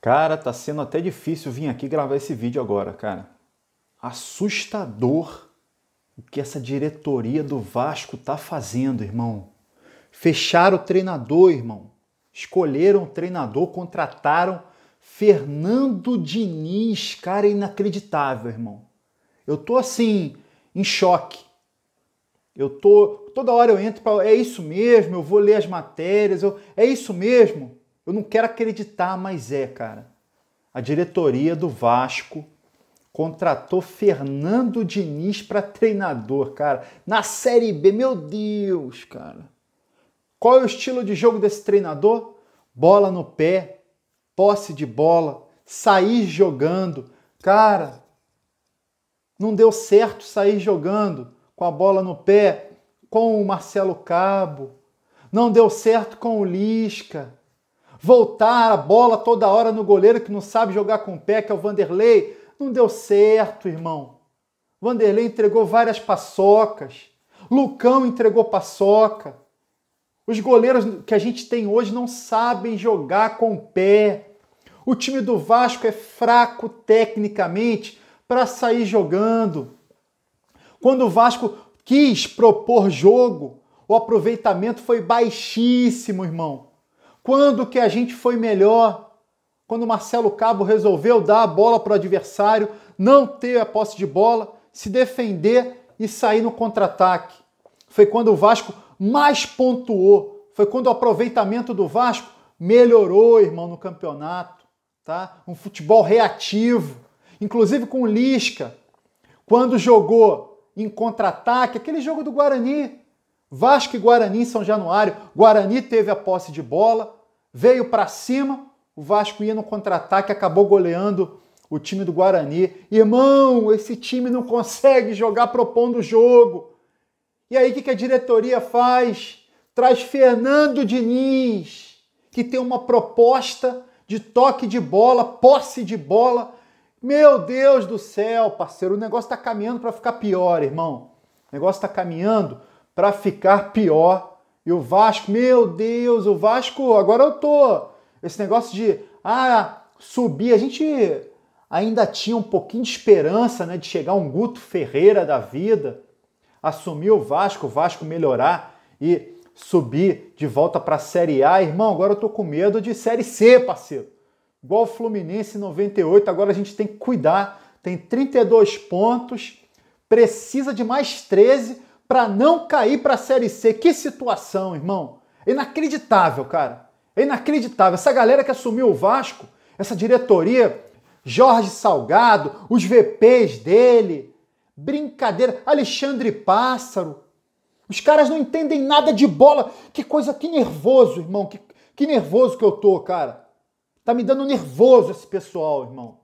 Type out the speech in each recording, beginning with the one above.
Cara, tá sendo até difícil vir aqui gravar esse vídeo agora, cara. Assustador o que essa diretoria do Vasco tá fazendo, irmão. Fecharam o treinador, irmão. Escolheram o treinador, contrataram Fernando Diniz, cara, é inacreditável, irmão. Eu tô assim em choque. Eu tô toda hora eu entro para é isso mesmo, eu vou ler as matérias, eu, é isso mesmo. Eu não quero acreditar, mas é, cara. A diretoria do Vasco contratou Fernando Diniz para treinador, cara. Na Série B, meu Deus, cara. Qual é o estilo de jogo desse treinador? Bola no pé, posse de bola, sair jogando. Cara, não deu certo sair jogando com a bola no pé com o Marcelo Cabo. Não deu certo com o Lisca voltar a bola toda hora no goleiro que não sabe jogar com o pé, que é o Vanderlei. Não deu certo, irmão. Vanderlei entregou várias paçocas. Lucão entregou paçoca. Os goleiros que a gente tem hoje não sabem jogar com o pé. O time do Vasco é fraco tecnicamente para sair jogando. Quando o Vasco quis propor jogo, o aproveitamento foi baixíssimo, irmão. Quando que a gente foi melhor? Quando o Marcelo Cabo resolveu dar a bola para o adversário, não ter a posse de bola, se defender e sair no contra-ataque. Foi quando o Vasco mais pontuou. Foi quando o aproveitamento do Vasco melhorou, irmão, no campeonato. Tá? Um futebol reativo, inclusive com o Lisca. Quando jogou em contra-ataque, aquele jogo do Guarani, Vasco e Guarani em São Januário. Guarani teve a posse de bola, veio para cima, o Vasco ia no contra-ataque, acabou goleando o time do Guarani. Irmão, esse time não consegue jogar propondo o jogo. E aí o que a diretoria faz? Traz Fernando Diniz, que tem uma proposta de toque de bola, posse de bola. Meu Deus do céu, parceiro, o negócio está caminhando para ficar pior, irmão. O negócio está caminhando para ficar pior e o Vasco, meu Deus, o Vasco, agora eu tô. Esse negócio de, ah, subir. A gente ainda tinha um pouquinho de esperança, né, de chegar um Guto Ferreira da vida, assumir o Vasco, o Vasco melhorar e subir de volta para a Série A. Irmão, agora eu tô com medo de Série C, parceiro. Igual o Fluminense 98, agora a gente tem que cuidar. Tem 32 pontos, precisa de mais 13 para não cair para a Série C. Que situação, irmão. inacreditável, cara. É inacreditável. Essa galera que assumiu o Vasco, essa diretoria, Jorge Salgado, os VPs dele, brincadeira, Alexandre Pássaro. Os caras não entendem nada de bola. Que coisa, que nervoso, irmão. Que, que nervoso que eu tô, cara. Tá me dando nervoso esse pessoal, irmão.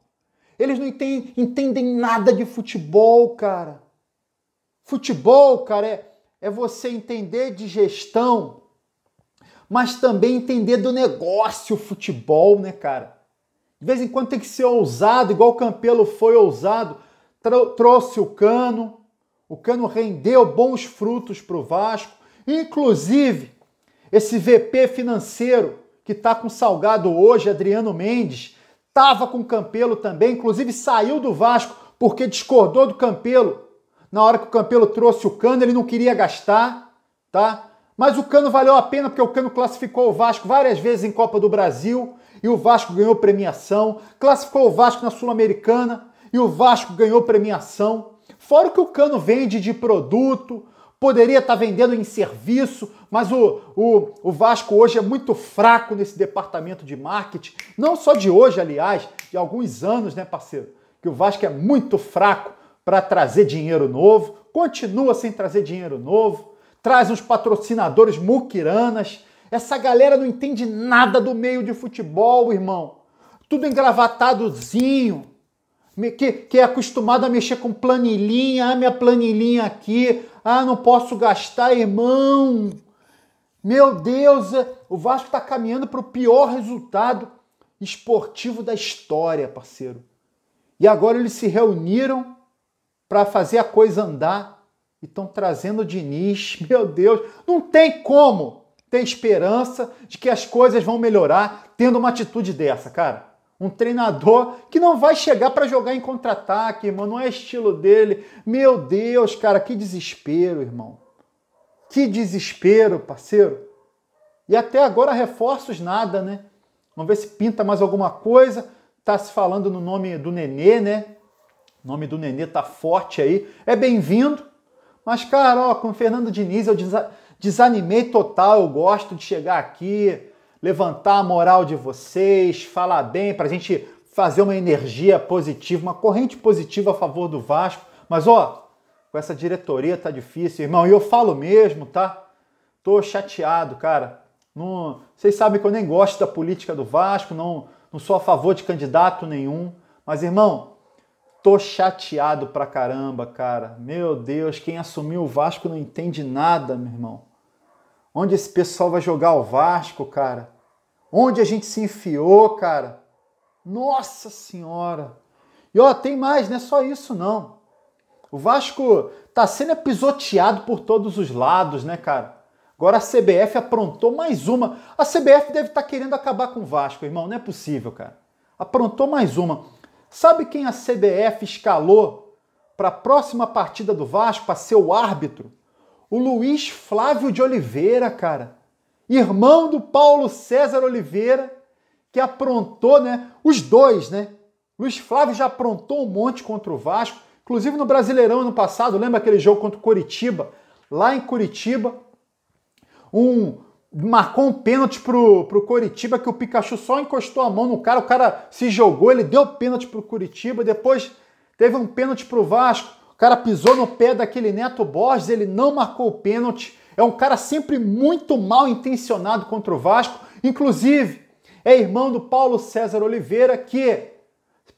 Eles não entendem, entendem nada de futebol, cara. Futebol, cara, é, é você entender de gestão, mas também entender do negócio futebol, né, cara? De vez em quando tem que ser ousado, igual o Campelo foi ousado, trouxe o Cano, o Cano rendeu bons frutos para o Vasco, inclusive esse VP financeiro que está com Salgado hoje, Adriano Mendes, estava com Campelo também, inclusive saiu do Vasco porque discordou do Campelo na hora que o Campelo trouxe o Cano, ele não queria gastar, tá? Mas o Cano valeu a pena porque o Cano classificou o Vasco várias vezes em Copa do Brasil e o Vasco ganhou premiação, classificou o Vasco na Sul-Americana e o Vasco ganhou premiação. Fora o que o Cano vende de produto, poderia estar tá vendendo em serviço, mas o, o, o Vasco hoje é muito fraco nesse departamento de marketing. Não só de hoje, aliás, de alguns anos, né, parceiro? Que o Vasco é muito fraco para trazer dinheiro novo, continua sem trazer dinheiro novo, traz uns patrocinadores muquiranas. Essa galera não entende nada do meio de futebol, irmão. Tudo engravatadozinho, que, que é acostumado a mexer com planilhinha, ah, minha planilhinha aqui, ah, não posso gastar, irmão. Meu Deus, é, o Vasco está caminhando para o pior resultado esportivo da história, parceiro. E agora eles se reuniram para fazer a coisa andar e estão trazendo o Diniz. Meu Deus, não tem como ter esperança de que as coisas vão melhorar tendo uma atitude dessa, cara. Um treinador que não vai chegar para jogar em contra-ataque, irmão, não é estilo dele. Meu Deus, cara, que desespero, irmão. Que desespero, parceiro. E até agora reforços nada, né? Vamos ver se pinta mais alguma coisa. Tá se falando no nome do Nenê, né? O nome do Nenê tá forte aí. É bem-vindo. Mas, cara, ó, com o Fernando Diniz eu desa desanimei total. Eu gosto de chegar aqui, levantar a moral de vocês, falar bem, pra gente fazer uma energia positiva, uma corrente positiva a favor do Vasco. Mas, ó, com essa diretoria tá difícil, irmão. E eu falo mesmo, tá? Tô chateado, cara. Não, vocês sabem que eu nem gosto da política do Vasco, não, não sou a favor de candidato nenhum. Mas, irmão, Tô chateado pra caramba, cara. Meu Deus, quem assumiu o Vasco não entende nada, meu irmão. Onde esse pessoal vai jogar o Vasco, cara? Onde a gente se enfiou, cara? Nossa Senhora! E ó, tem mais, não é só isso não. O Vasco tá sendo pisoteado por todos os lados, né, cara? Agora a CBF aprontou mais uma. A CBF deve estar tá querendo acabar com o Vasco, irmão, não é possível, cara. Aprontou mais uma. Sabe quem a CBF escalou para a próxima partida do Vasco, para ser o árbitro? O Luiz Flávio de Oliveira, cara. Irmão do Paulo César Oliveira, que aprontou, né? Os dois, né? Luiz Flávio já aprontou um monte contra o Vasco, inclusive no Brasileirão ano passado, lembra aquele jogo contra o Coritiba? Lá em Curitiba, um, marcou um pênalti pro, pro Coritiba que o Pikachu só encostou a mão no cara, o cara se jogou, ele deu pênalti pro Curitiba, depois teve um pênalti pro Vasco, o cara pisou no pé daquele Neto Borges, ele não marcou o pênalti. É um cara sempre muito mal intencionado contra o Vasco, inclusive é irmão do Paulo César Oliveira que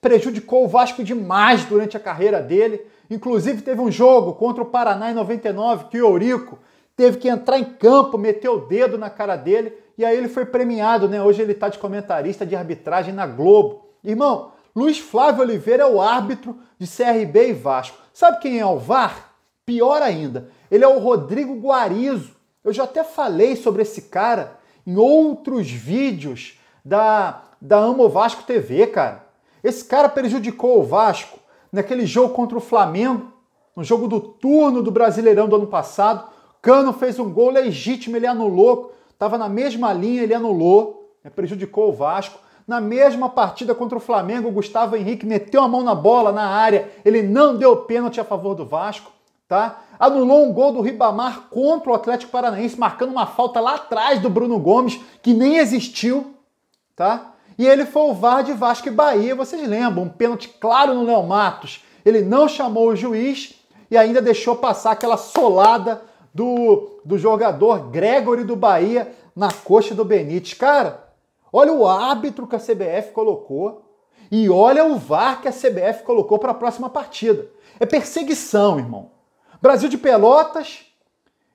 prejudicou o Vasco demais durante a carreira dele. Inclusive teve um jogo contra o Paraná em 99 que o Eurico teve que entrar em campo, meter o dedo na cara dele e aí ele foi premiado, né? Hoje ele está de comentarista de arbitragem na Globo. Irmão, Luiz Flávio Oliveira é o árbitro de CRB e Vasco. Sabe quem é o VAR? Pior ainda, ele é o Rodrigo Guarizo. Eu já até falei sobre esse cara em outros vídeos da, da Amo Vasco TV, cara. Esse cara prejudicou o Vasco naquele jogo contra o Flamengo, no jogo do turno do Brasileirão do ano passado Cano fez um gol legítimo, ele anulou, estava na mesma linha, ele anulou, né, prejudicou o Vasco. Na mesma partida contra o Flamengo, o Gustavo Henrique meteu a mão na bola, na área, ele não deu pênalti a favor do Vasco, tá? Anulou um gol do Ribamar contra o Atlético Paranaense, marcando uma falta lá atrás do Bruno Gomes, que nem existiu, tá? E ele foi o VAR de Vasco e Bahia, vocês lembram, um pênalti claro no Léo Matos. Ele não chamou o juiz e ainda deixou passar aquela solada do, do jogador Gregory do Bahia na coxa do Benítez. Cara, olha o árbitro que a CBF colocou e olha o VAR que a CBF colocou para a próxima partida. É perseguição, irmão. Brasil de Pelotas,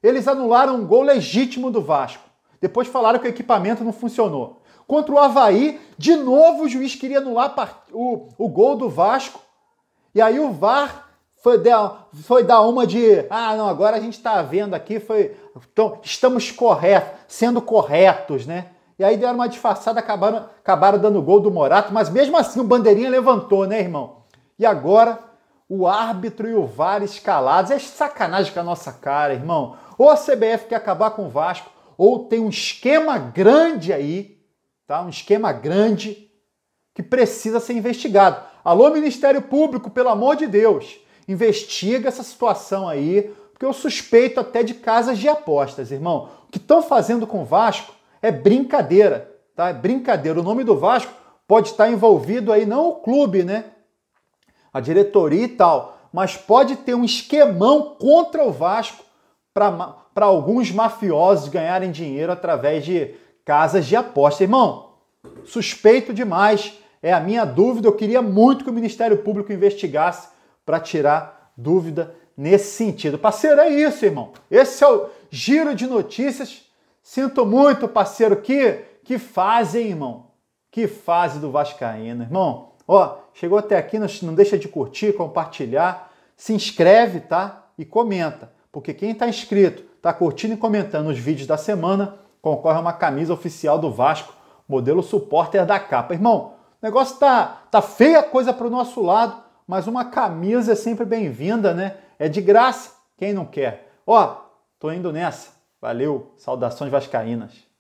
eles anularam um gol legítimo do Vasco. Depois falaram que o equipamento não funcionou. Contra o Havaí, de novo o juiz queria anular o, o gol do Vasco. E aí o VAR foi dar, foi dar uma de, ah, não, agora a gente está vendo aqui, foi, então, estamos corretos, sendo corretos, né? E aí deram uma disfarçada, acabaram, acabaram dando gol do Morato, mas mesmo assim o Bandeirinha levantou, né, irmão? E agora o árbitro e o VAR escalados. É sacanagem com a nossa cara, irmão. Ou a CBF quer acabar com o Vasco, ou tem um esquema grande aí, tá? Um esquema grande que precisa ser investigado. Alô, Ministério Público, pelo amor de Deus investiga essa situação aí, porque eu suspeito até de casas de apostas, irmão. O que estão fazendo com o Vasco é brincadeira, tá? É brincadeira. O nome do Vasco pode estar tá envolvido aí, não o clube, né? A diretoria e tal, mas pode ter um esquemão contra o Vasco para alguns mafiosos ganharem dinheiro através de casas de apostas, Irmão, suspeito demais, é a minha dúvida. Eu queria muito que o Ministério Público investigasse para tirar dúvida nesse sentido. Parceiro, é isso, irmão. Esse é o giro de notícias. Sinto muito, parceiro, que que fazem, irmão. Que fase do Vascaíno, irmão. Ó, chegou até aqui, não, não deixa de curtir, compartilhar, se inscreve, tá? E comenta, porque quem está inscrito, está curtindo e comentando os vídeos da semana, concorre a uma camisa oficial do Vasco, modelo supporter da capa. Irmão, o negócio tá tá feia coisa para o nosso lado mas uma camisa é sempre bem-vinda, né? É de graça, quem não quer? Ó, tô indo nessa. Valeu, saudações vascaínas.